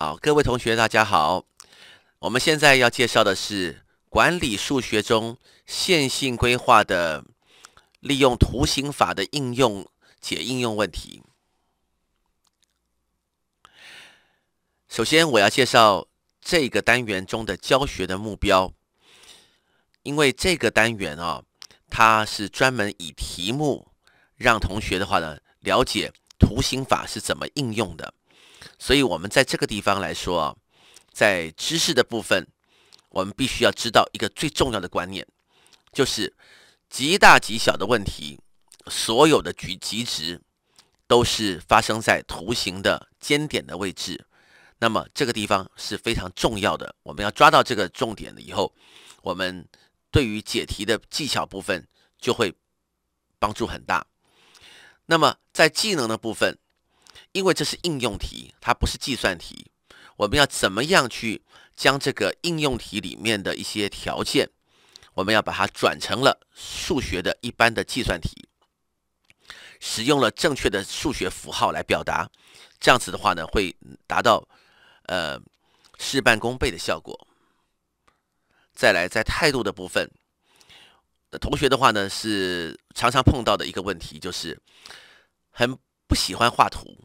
好，各位同学，大家好。我们现在要介绍的是管理数学中线性规划的利用图形法的应用解应用问题。首先，我要介绍这个单元中的教学的目标，因为这个单元啊，它是专门以题目让同学的话呢，了解图形法是怎么应用的。所以，我们在这个地方来说，在知识的部分，我们必须要知道一个最重要的观念，就是极大极小的问题，所有的极极值都是发生在图形的尖点的位置。那么，这个地方是非常重要的，我们要抓到这个重点了以后，我们对于解题的技巧部分就会帮助很大。那么，在技能的部分。因为这是应用题，它不是计算题。我们要怎么样去将这个应用题里面的一些条件，我们要把它转成了数学的一般的计算题，使用了正确的数学符号来表达，这样子的话呢，会达到呃事半功倍的效果。再来，在态度的部分，同学的话呢是常常碰到的一个问题，就是很不喜欢画图。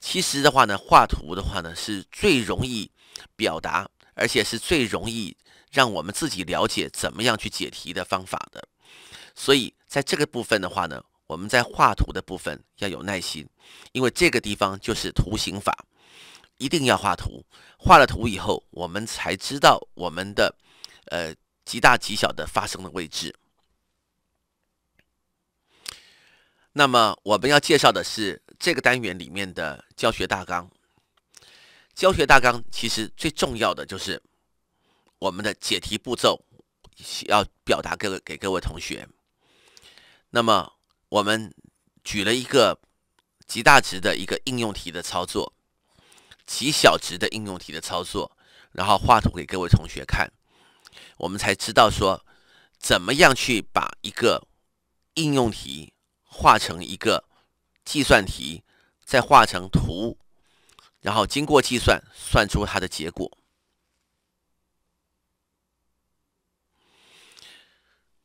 其实的话呢，画图的话呢，是最容易表达，而且是最容易让我们自己了解怎么样去解题的方法的。所以，在这个部分的话呢，我们在画图的部分要有耐心，因为这个地方就是图形法，一定要画图。画了图以后，我们才知道我们的，呃，极大极小的发生的位置。那么，我们要介绍的是。这个单元里面的教学大纲，教学大纲其实最重要的就是我们的解题步骤要表达各给各位同学。那么我们举了一个极大值的一个应用题的操作，极小值的应用题的操作，然后画图给各位同学看，我们才知道说怎么样去把一个应用题画成一个。计算题，再画成图，然后经过计算算出它的结果。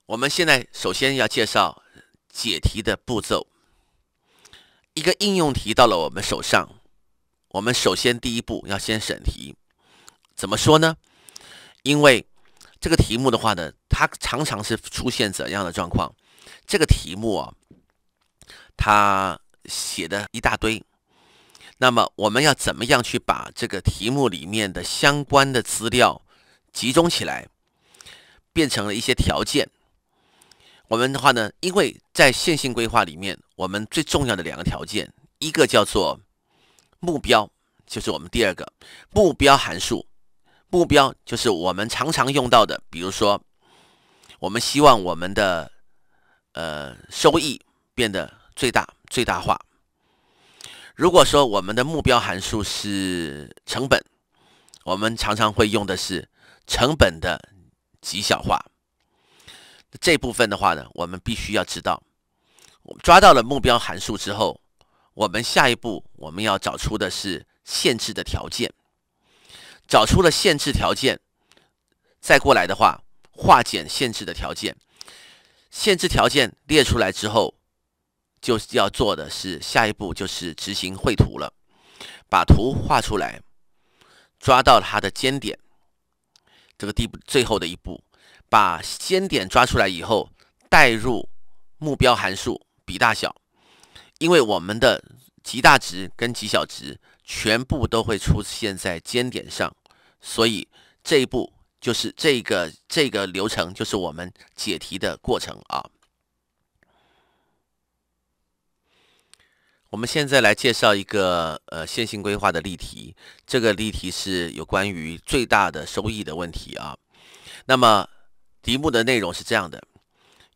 我们现在首先要介绍解题的步骤。一个应用题到了我们手上，我们首先第一步要先审题。怎么说呢？因为这个题目的话呢，它常常是出现怎样的状况？这个题目啊，它。写的一大堆，那么我们要怎么样去把这个题目里面的相关的资料集中起来，变成了一些条件？我们的话呢，因为在线性规划里面，我们最重要的两个条件，一个叫做目标，就是我们第二个目标函数。目标就是我们常常用到的，比如说，我们希望我们的呃收益变得最大。最大化。如果说我们的目标函数是成本，我们常常会用的是成本的极小化。这部分的话呢，我们必须要知道，抓到了目标函数之后，我们下一步我们要找出的是限制的条件。找出了限制条件，再过来的话，化简限制的条件。限制条件列出来之后。就是要做的是，下一步就是执行绘图了，把图画出来，抓到它的尖点，这个第最后的一步，把尖点抓出来以后，代入目标函数比大小，因为我们的极大值跟极小值全部都会出现在尖点上，所以这一步就是这个这个流程就是我们解题的过程啊。我们现在来介绍一个呃线性规划的例题，这个例题是有关于最大的收益的问题啊。那么题目的内容是这样的：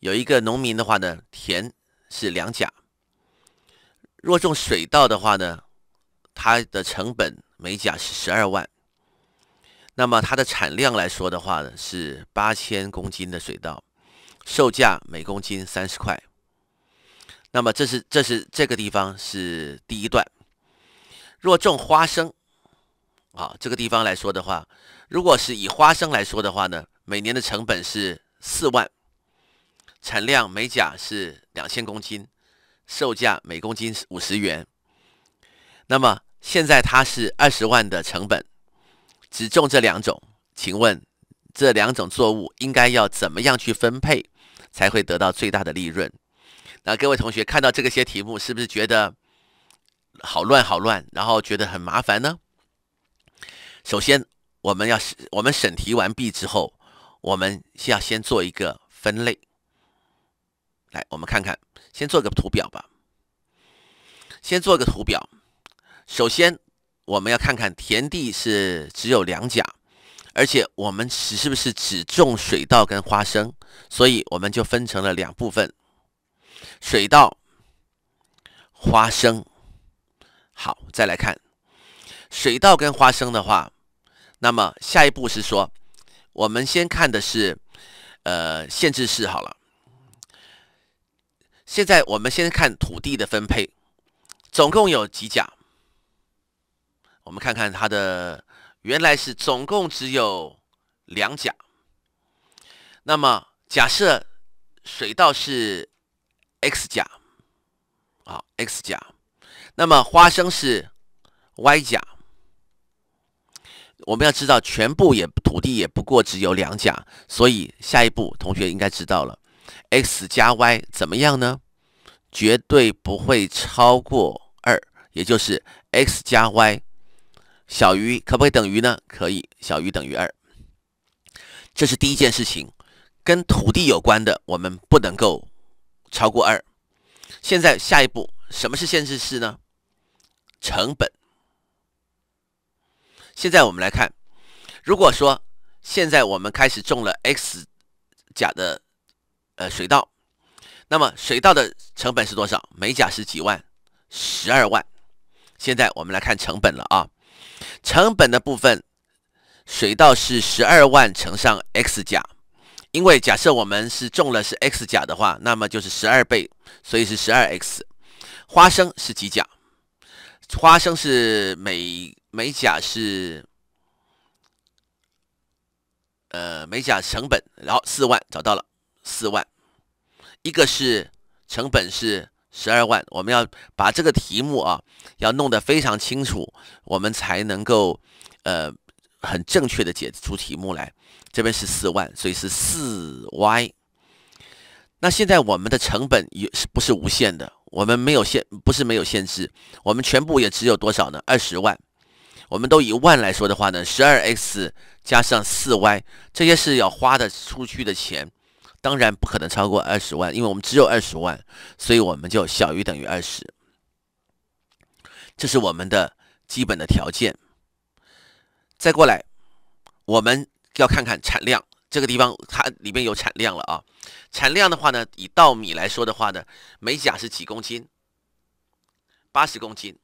有一个农民的话呢，田是两甲。若种水稻的话呢，它的成本每甲是十二万。那么它的产量来说的话呢，是八千公斤的水稻，售价每公斤三十块。那么这是这是这个地方是第一段。若种花生，啊，这个地方来说的话，如果是以花生来说的话呢，每年的成本是四万，产量每甲是两千公斤，售价每公斤五十元。那么现在它是二十万的成本，只种这两种，请问这两种作物应该要怎么样去分配，才会得到最大的利润？那各位同学看到这个些题目，是不是觉得好乱好乱，然后觉得很麻烦呢？首先，我们要我们审题完毕之后，我们需要先做一个分类。来，我们看看，先做个图表吧。先做个图表。首先，我们要看看田地是只有两甲，而且我们是是不是只种水稻跟花生，所以我们就分成了两部分。水稻、花生，好，再来看水稻跟花生的话，那么下一步是说，我们先看的是，呃，限制式好了。现在我们先看土地的分配，总共有几甲？我们看看它的原来是总共只有两甲。那么假设水稻是。x 甲，好 x 甲，那么花生是 y 甲。我们要知道全部也土地也不过只有两甲，所以下一步同学应该知道了 x 加 y 怎么样呢？绝对不会超过二，也就是 x 加 y 小于，可不可以等于呢？可以，小于等于二。这是第一件事情，跟土地有关的，我们不能够。超过二，现在下一步什么是限制式呢？成本。现在我们来看，如果说现在我们开始种了 x 甲的呃水稻，那么水稻的成本是多少？每甲是几万？十二万。现在我们来看成本了啊，成本的部分水稻是十二万乘上 x 甲。因为假设我们是中了是 x 甲的话，那么就是十二倍，所以是十二 x。花生是几甲？花生是每每甲是呃每甲成本，然后四万找到了四万，一个是成本是十二万。我们要把这个题目啊要弄得非常清楚，我们才能够呃很正确的解出题目来。这边是四万，所以是四 y。那现在我们的成本也是不是无限的？我们没有限，不是没有限制。我们全部也只有多少呢？二十万。我们都以万来说的话呢，十二 x 加上四 y 这些是要花的出去的钱，当然不可能超过二十万，因为我们只有二十万，所以我们就小于等于二十。这是我们的基本的条件。再过来，我们。要看看产量，这个地方它里面有产量了啊。产量的话呢，以稻米来说的话呢，每甲是几公斤？八十公斤，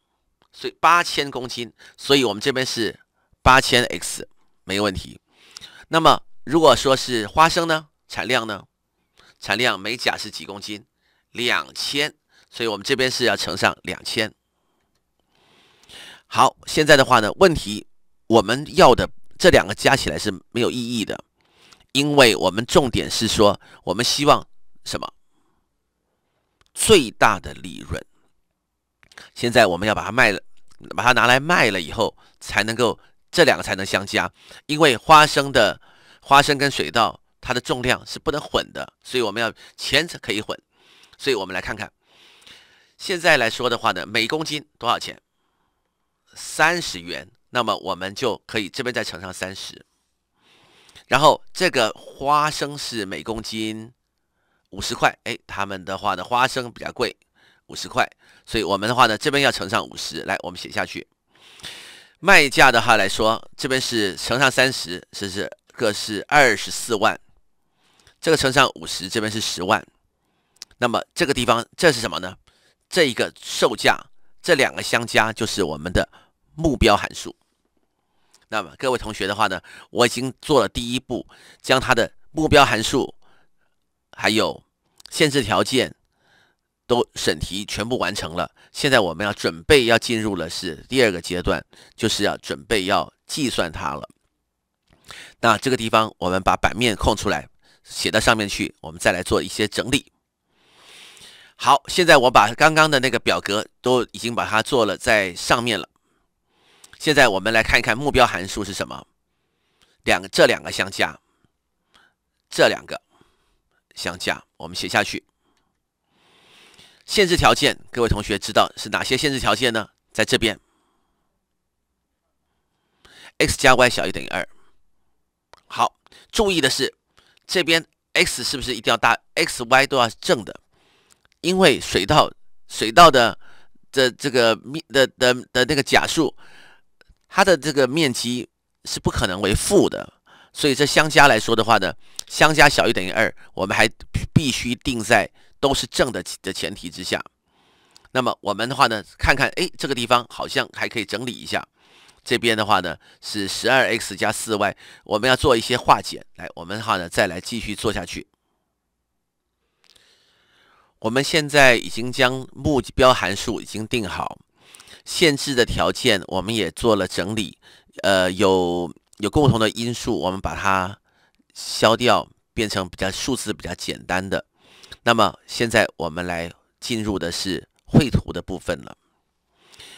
所以八千公斤，所以我们这边是八千 x，没问题。那么如果说是花生呢，产量呢？产量每甲是几公斤？两千，所以我们这边是要乘上两千。好，现在的话呢，问题我们要的。这两个加起来是没有意义的，因为我们重点是说，我们希望什么？最大的利润。现在我们要把它卖了，把它拿来卖了以后，才能够这两个才能相加。因为花生的花生跟水稻，它的重量是不能混的，所以我们要钱才可以混。所以我们来看看，现在来说的话呢，每公斤多少钱？三十元。那么我们就可以这边再乘上三十，然后这个花生是每公斤五十块，哎，他们的话呢花生比较贵，五十块，所以我们的话呢这边要乘上五十。来，我们写下去，卖价的话来说，这边是乘上三十，是这个是二十四万，这个乘上五十，这边是十万。那么这个地方这是什么呢？这一个售价，这两个相加就是我们的。目标函数。那么各位同学的话呢，我已经做了第一步，将它的目标函数还有限制条件都审题全部完成了。现在我们要准备要进入的是第二个阶段，就是要准备要计算它了。那这个地方我们把版面空出来写到上面去，我们再来做一些整理。好，现在我把刚刚的那个表格都已经把它做了在上面了。现在我们来看一看目标函数是什么，两个，这两个相加，这两个相加，我们写下去。限制条件，各位同学知道是哪些限制条件呢？在这边，x 加 y 小于等于二。好，注意的是，这边 x 是不是一定要大？x、y 都要正的，因为水稻，水稻的的这个的的的那个假数。它的这个面积是不可能为负的，所以这相加来说的话呢，相加小于等于二，我们还必须定在都是正的的前提之下。那么我们的话呢，看看，哎，这个地方好像还可以整理一下。这边的话呢是十二 x 加四 y，我们要做一些化简。来，我们的话呢再来继续做下去。我们现在已经将目标函数已经定好。限制的条件我们也做了整理，呃，有有共同的因素，我们把它消掉，变成比较数字比较简单的。那么现在我们来进入的是绘图的部分了。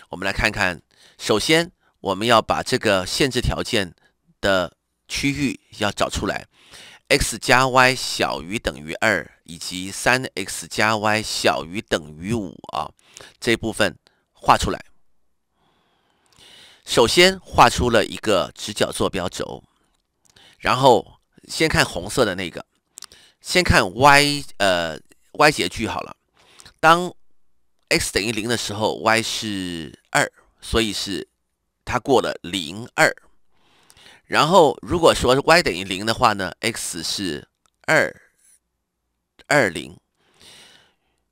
我们来看看，首先我们要把这个限制条件的区域要找出来，x 加 y 小于等于二，以及三 x 加 y 小于等于五啊，这部分画出来。首先画出了一个直角坐标轴，然后先看红色的那个，先看 y 呃 y 截距好了，当 x 等于零的时候，y 是二，所以是它过了零二，然后如果说 y 等于零的话呢，x 是二二零。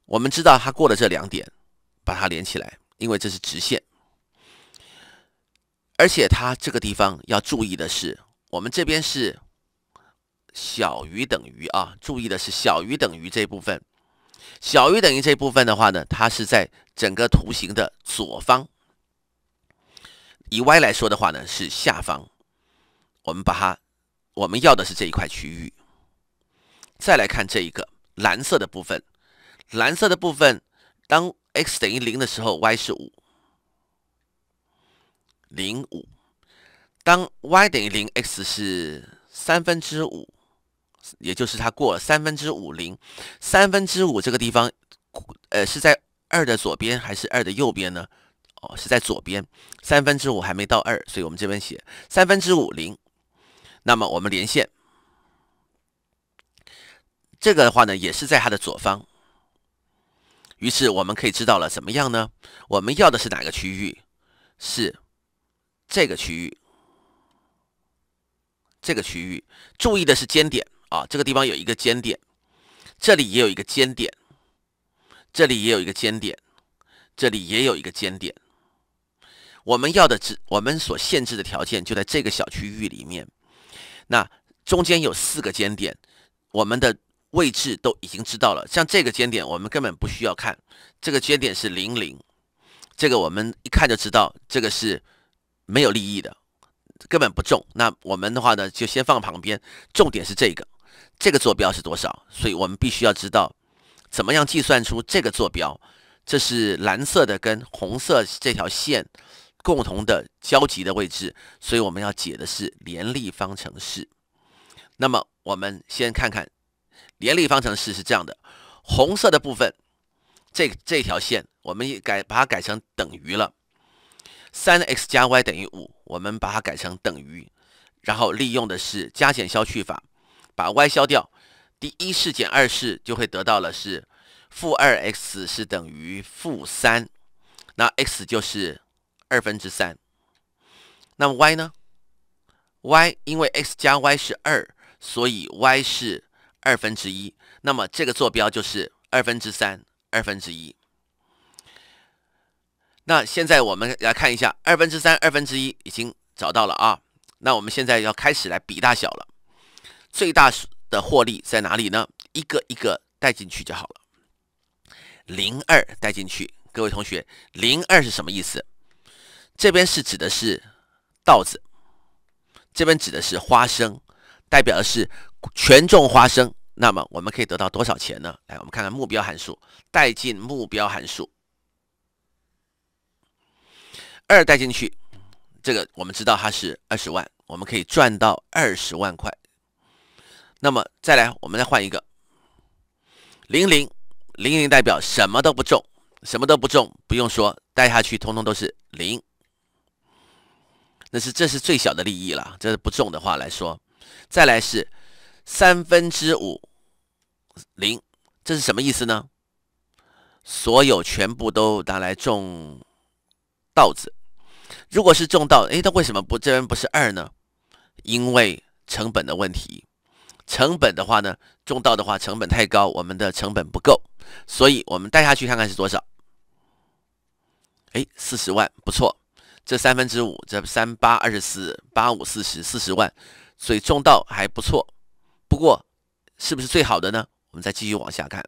我们知道它过了这两点，把它连起来，因为这是直线。而且它这个地方要注意的是，我们这边是小于等于啊，注意的是小于等于这部分。小于等于这部分的话呢，它是在整个图形的左方，以 y 来说的话呢是下方。我们把它，我们要的是这一块区域。再来看这一个蓝色的部分，蓝色的部分当 x 等于零的时候，y 是五。零五，当 y 等于零，x 是三分之五，也就是它过三分之五零，三分之五这个地方，呃，是在二的左边还是二的右边呢？哦，是在左边，三分之五还没到二，所以我们这边写三分之五零。那么我们连线，这个的话呢，也是在它的左方。于是我们可以知道了怎么样呢？我们要的是哪个区域？是。这个区域，这个区域，注意的是尖点啊，这个地方有一个尖点，这里也有一个尖点，这里也有一个尖点，这里也有一个尖点。我们要的只我们所限制的条件就在这个小区域里面。那中间有四个尖点，我们的位置都已经知道了。像这个尖点，我们根本不需要看，这个尖点是零零，这个我们一看就知道，这个是。没有利益的，根本不重。那我们的话呢，就先放旁边。重点是这个，这个坐标是多少？所以我们必须要知道，怎么样计算出这个坐标？这是蓝色的跟红色这条线共同的交集的位置。所以我们要解的是联立方程式。那么我们先看看联立方程式是这样的：红色的部分，这这条线，我们也改把它改成等于了。三 x 加 y 等于五，我们把它改成等于，然后利用的是加减消去法，把 y 消掉，第一式减二式就会得到了是负二 x 是等于负三，那 x 就是二分之三，那么 y 呢？y 因为 x 加 y 是二，所以 y 是二分之一，那么这个坐标就是二分之三，二分之一。那现在我们来看一下，二分之三、二分之一已经找到了啊。那我们现在要开始来比大小了。最大的获利在哪里呢？一个一个带进去就好了。零二带进去，各位同学，零二是什么意思？这边是指的是稻子，这边指的是花生，代表的是全种花生。那么我们可以得到多少钱呢？来，我们看看目标函数，带进目标函数。二带进去，这个我们知道它是二十万，我们可以赚到二十万块。那么再来，我们再换一个零零零零，代表什么都不中，什么都不中，不用说带下去，通通都是零。那是这是最小的利益了，这是不中的话来说。再来是三分之五零，这是什么意思呢？所有全部都拿来中。稻子，如果是种稻，哎，那为什么不这边不是二呢？因为成本的问题。成本的话呢，种稻的话成本太高，我们的成本不够，所以我们带下去看看是多少。哎，四十万，不错。这三分之五，这三八二十四，八五四十四十万，所以种稻还不错。不过，是不是最好的呢？我们再继续往下看。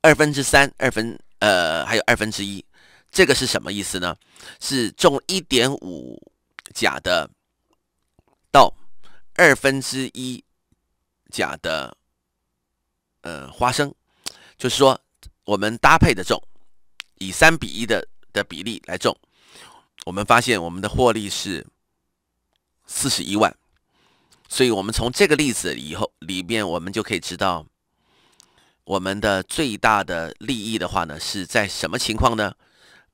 二分之三，二分呃，还有二分之一。这个是什么意思呢？是种一点五甲的稻，二分之一甲的呃花生，就是说我们搭配的种，以三比一的的比例来种，我们发现我们的获利是四十一万，所以我们从这个例子以后里面，我们就可以知道我们的最大的利益的话呢，是在什么情况呢？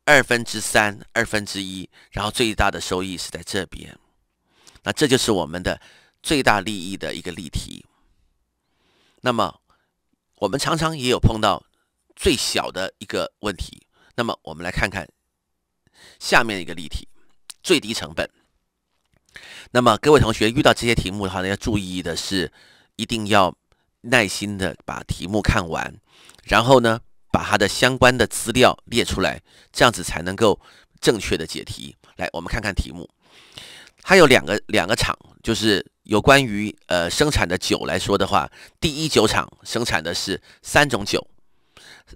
二分之三，二分之一，然后最大的收益是在这边。那这就是我们的最大利益的一个例题。那么我们常常也有碰到最小的一个问题。那么我们来看看下面一个例题，最低成本。那么各位同学遇到这些题目的话呢，要注意的是，一定要耐心的把题目看完，然后呢。把它的相关的资料列出来，这样子才能够正确的解题。来，我们看看题目。它有两个两个厂，就是有关于呃生产的酒来说的话，第一酒厂生产的是三种酒，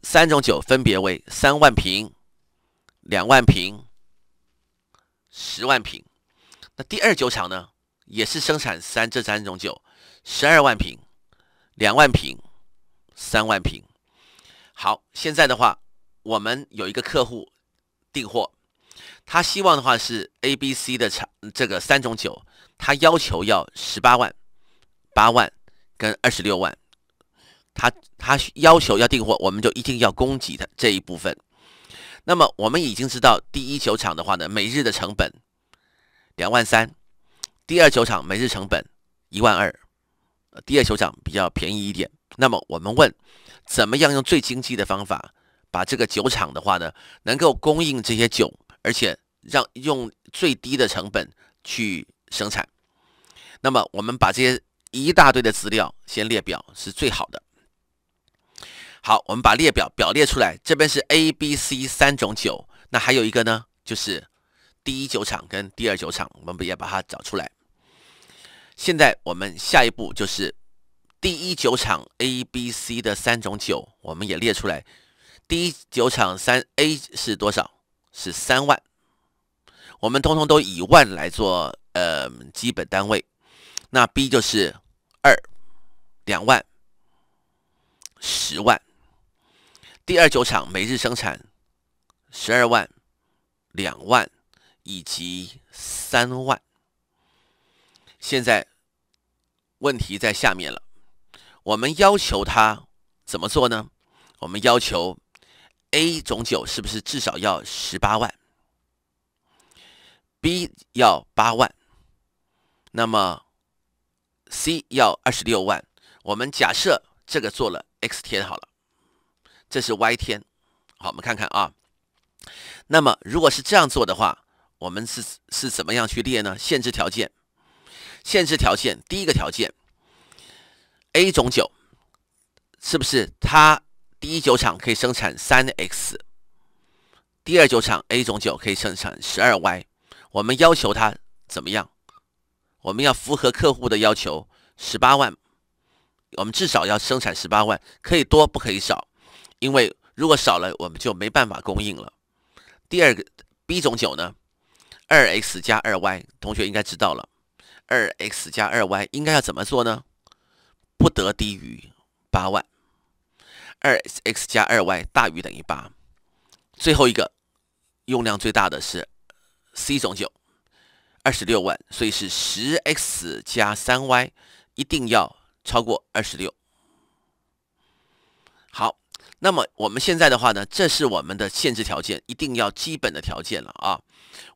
三种酒分别为三万瓶、两万瓶、十万瓶。那第二酒厂呢，也是生产三这三种酒，十二万瓶、两万瓶、三万瓶。好，现在的话，我们有一个客户订货，他希望的话是 A、B、C 的厂这个三种酒，他要求要十八万、八万跟二十六万，他他要求要订货，我们就一定要供给他这一部分。那么我们已经知道第一酒厂的话呢，每日的成本两万三，第二酒厂每日成本一万二，第二酒厂比较便宜一点。那么我们问。怎么样用最经济的方法，把这个酒厂的话呢，能够供应这些酒，而且让用最低的成本去生产。那么我们把这些一大堆的资料先列表是最好的。好，我们把列表表列出来，这边是 A、B、C 三种酒，那还有一个呢，就是第一酒厂跟第二酒厂，我们不也把它找出来。现在我们下一步就是。第一酒厂 A、B、C 的三种酒，我们也列出来。第一酒厂三 A 是多少？是三万。我们通通都以万来做，呃，基本单位。那 B 就是二两万十万。第二酒厂每日生产十二万两万以及三万。现在问题在下面了。我们要求他怎么做呢？我们要求 A 种酒是不是至少要十八万？B 要八万，那么 C 要二十六万。我们假设这个做了 x 天好了，这是 y 天。好，我们看看啊。那么如果是这样做的话，我们是是怎么样去列呢？限制条件，限制条件，第一个条件。A 种酒是不是它第一酒厂可以生产三 x，第二酒厂 A 种酒可以生产十二 y，我们要求它怎么样？我们要符合客户的要求，十八万，我们至少要生产十八万，可以多不可以少，因为如果少了我们就没办法供应了。第二个 B 种酒呢，二 x 加二 y，同学应该知道了，二 x 加二 y 应该要怎么做呢？不得低于八万，二 x 加二 y 大于等于八。最后一个用量最大的是 C 种酒，二十六万，所以是十 x 加三 y 一定要超过二十六。好，那么我们现在的话呢，这是我们的限制条件，一定要基本的条件了啊。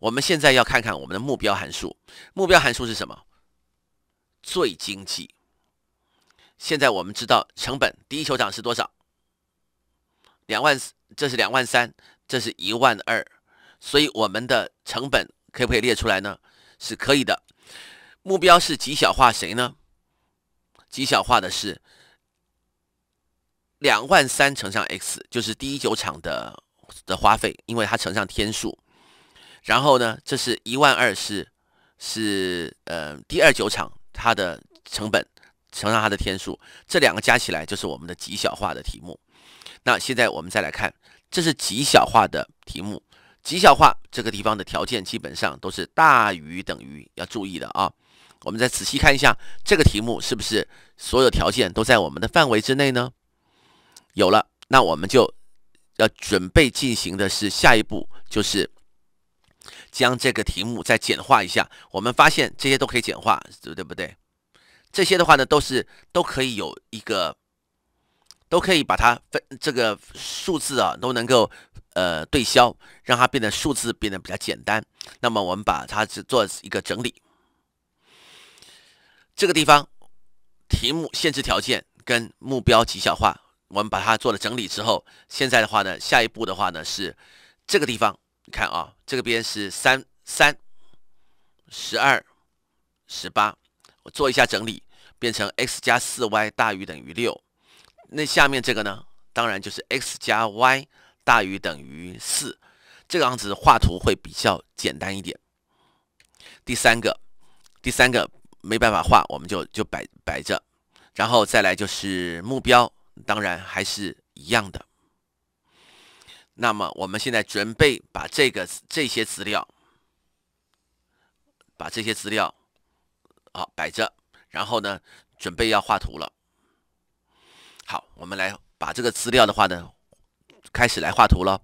我们现在要看看我们的目标函数，目标函数是什么？最经济。现在我们知道成本第一球场是多少，两万，这是两万三，这是一万二，所以我们的成本可不可以列出来呢？是可以的。目标是极小化谁呢？极小化的是两万三乘上 x，就是第一酒场的的花费，因为它乘上天数。然后呢，这是一万二是是呃第二酒场它的成本。乘上它的天数，这两个加起来就是我们的极小化的题目。那现在我们再来看，这是极小化的题目。极小化这个地方的条件基本上都是大于等于，要注意的啊。我们再仔细看一下这个题目是不是所有条件都在我们的范围之内呢？有了，那我们就要准备进行的是下一步，就是将这个题目再简化一下。我们发现这些都可以简化，对不对？这些的话呢，都是都可以有一个，都可以把它分这个数字啊，都能够呃对消，让它变得数字变得比较简单。那么我们把它只做一个整理。这个地方题目限制条件跟目标极小化，我们把它做了整理之后，现在的话呢，下一步的话呢是这个地方，你看啊，这个边是三三十二十八。做一下整理，变成 x 加 4y 大于等于6。那下面这个呢？当然就是 x 加 y 大于等于4。这个样子画图会比较简单一点。第三个，第三个没办法画，我们就就摆摆着。然后再来就是目标，当然还是一样的。那么我们现在准备把这个这些资料，把这些资料。好，摆着，然后呢，准备要画图了。好，我们来把这个资料的话呢，开始来画图了。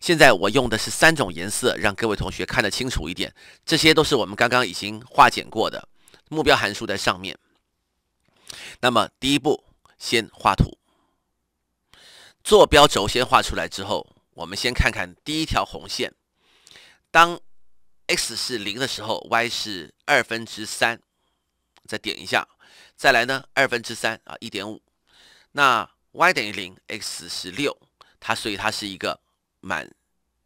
现在我用的是三种颜色，让各位同学看得清楚一点。这些都是我们刚刚已经化简过的目标函数在上面。那么第一步，先画图，坐标轴先画出来之后，我们先看看第一条红线。当 x 是零的时候，y 是二分之三。再点一下，再来呢，二分之三啊，一点五，那 y 等于零，x 十六，它所以它是一个满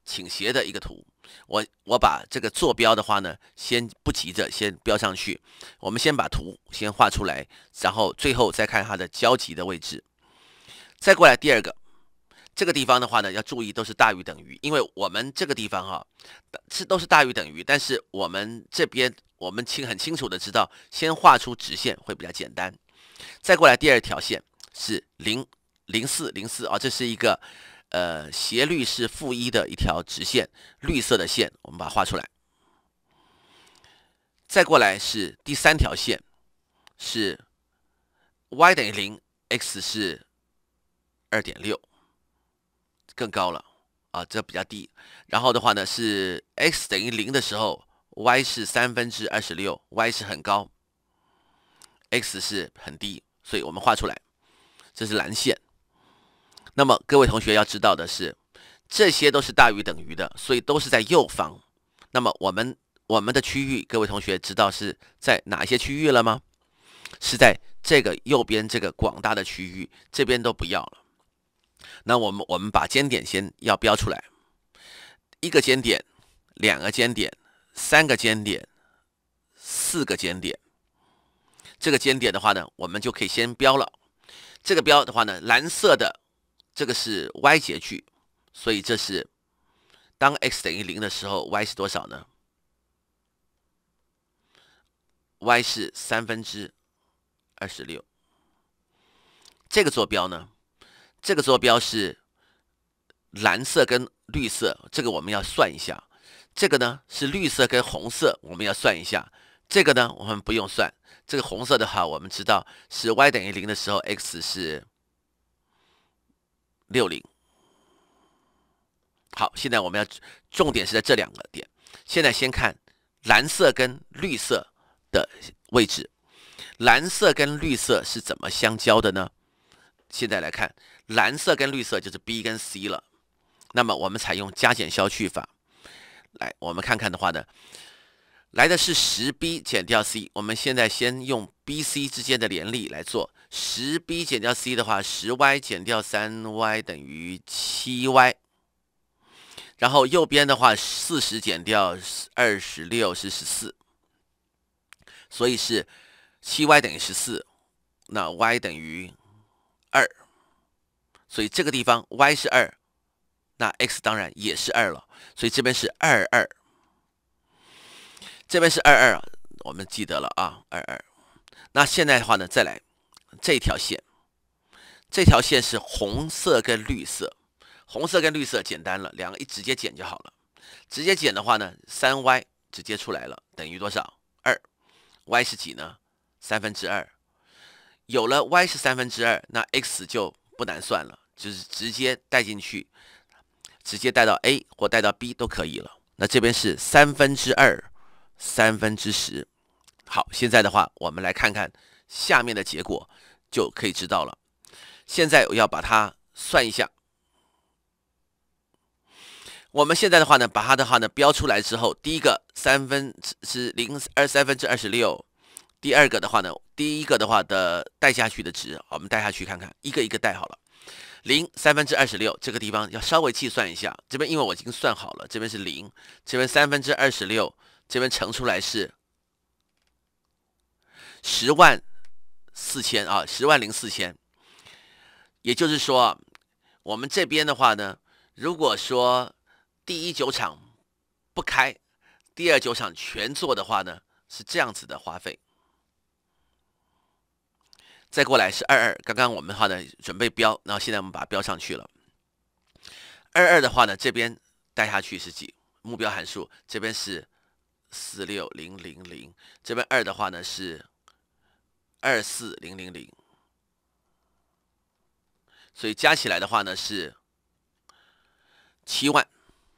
倾斜的一个图。我我把这个坐标的话呢，先不急着先标上去，我们先把图先画出来，然后最后再看它的交集的位置。再过来第二个。这个地方的话呢，要注意都是大于等于，因为我们这个地方哈，是都是大于等于。但是我们这边我们清很清楚的知道，先画出直线会比较简单。再过来第二条线是零零四零四啊，这是一个呃斜率是负一的一条直线，绿色的线我们把它画出来。再过来是第三条线，是 y 等于零，x 是二点六。更高了啊，这比较低。然后的话呢，是 x 等于零的时候，y 是三分之二十六，y 是很高，x 是很低。所以我们画出来，这是蓝线。那么各位同学要知道的是，这些都是大于等于的，所以都是在右方。那么我们我们的区域，各位同学知道是在哪些区域了吗？是在这个右边这个广大的区域，这边都不要了。那我们我们把尖点先要标出来，一个尖点，两个尖点，三个尖点，四个尖点。这个尖点的话呢，我们就可以先标了。这个标的话呢，蓝色的这个是 y 截距，所以这是当 x 等于零的时候，y 是多少呢？y 是三分之二十六。这个坐标呢？这个坐标是蓝色跟绿色，这个我们要算一下。这个呢是绿色跟红色，我们要算一下。这个呢我们不用算。这个红色的话，我们知道是 y 等于零的时候，x 是六零。好，现在我们要重点是在这两个点。现在先看蓝色跟绿色的位置，蓝色跟绿色是怎么相交的呢？现在来看，蓝色跟绿色就是 B 跟 C 了。那么我们采用加减消去法来，我们看看的话呢，来的是十 B 减掉 C。我们现在先用 B、C 之间的联立来做十 B 减掉 C 的话，十 Y 减掉三 Y 等于七 Y。然后右边的话，四十减掉二十六是十四，所以是七 Y 等于十四，那 Y 等于。二，所以这个地方 y 是二，那 x 当然也是二了，所以这边是二二，这边是二二，我们记得了啊，二二。那现在的话呢，再来这条线，这条线是红色跟绿色，红色跟绿色简单了，两个一直接减就好了，直接减的话呢，三 y 直接出来了，等于多少？二，y 是几呢？三分之二。有了 y 是三分之二，那 x 就不难算了，就是直接带进去，直接带到 a 或带到 b 都可以了。那这边是三分之二，三分之十。好，现在的话，我们来看看下面的结果，就可以知道了。现在我要把它算一下。我们现在的话呢，把它的话呢标出来之后，第一个三分之零二三分之二十六。第二个的话呢，第一个的话的带下去的值，我们带下去看看，一个一个带好了。零三分之二十六，这个地方要稍微计算一下。这边因为我已经算好了，这边是零，这边三分之二十六，这边乘出来是十万四千啊，十万零四千。也就是说，我们这边的话呢，如果说第一酒厂不开，第二酒厂全做的话呢，是这样子的花费。再过来是二二，刚刚我们话呢准备标，然后现在我们把它标上去了。二二的话呢，这边带下去是几目标函数？这边是四六零零零，这边二的话呢是二四零零零，所以加起来的话呢是七万，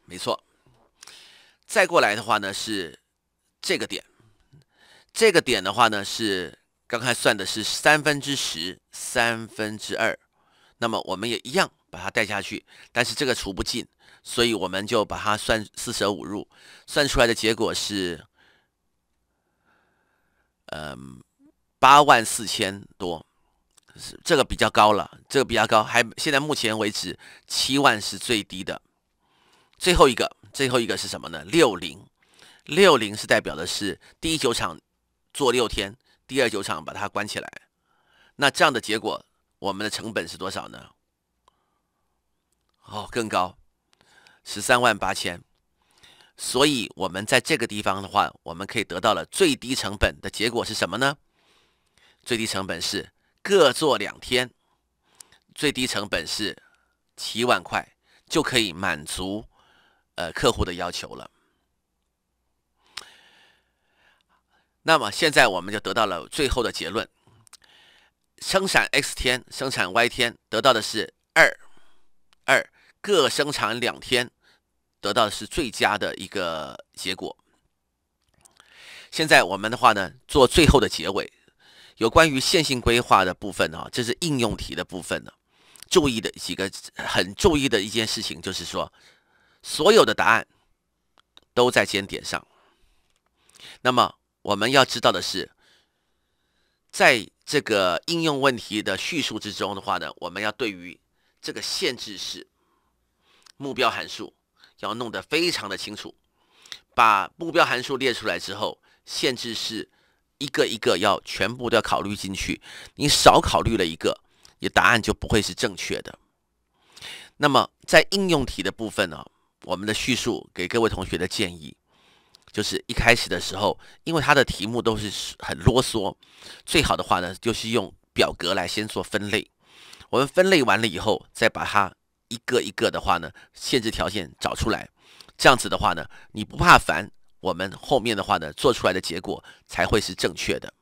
没错。再过来的话呢是这个点，这个点的话呢是。刚才算的是三分之十，三分之二，那么我们也一样把它带下去，但是这个除不尽，所以我们就把它算四舍五入，算出来的结果是，嗯，八万四千多，这个比较高了，这个比较高，还现在目前为止七万是最低的，最后一个最后一个是什么呢？六零，六零是代表的是第九场做六天。第二酒厂把它关起来，那这样的结果，我们的成本是多少呢？哦，更高，十三万八千。所以，我们在这个地方的话，我们可以得到了最低成本的结果是什么呢？最低成本是各做两天，最低成本是七万块，就可以满足呃客户的要求了。那么现在我们就得到了最后的结论：生产 x 天，生产 y 天，得到的是二二，各生产两天，得到的是最佳的一个结果。现在我们的话呢，做最后的结尾，有关于线性规划的部分啊，这是应用题的部分呢。注意的几个很注意的一件事情就是说，所有的答案都在尖点上。那么。我们要知道的是，在这个应用问题的叙述之中的话呢，我们要对于这个限制式目标函数要弄得非常的清楚。把目标函数列出来之后，限制是一个一个要全部都要考虑进去。你少考虑了一个，你答案就不会是正确的。那么在应用题的部分呢，我们的叙述给各位同学的建议。就是一开始的时候，因为它的题目都是很啰嗦，最好的话呢，就是用表格来先做分类。我们分类完了以后，再把它一个一个的话呢，限制条件找出来。这样子的话呢，你不怕烦，我们后面的话呢，做出来的结果才会是正确的。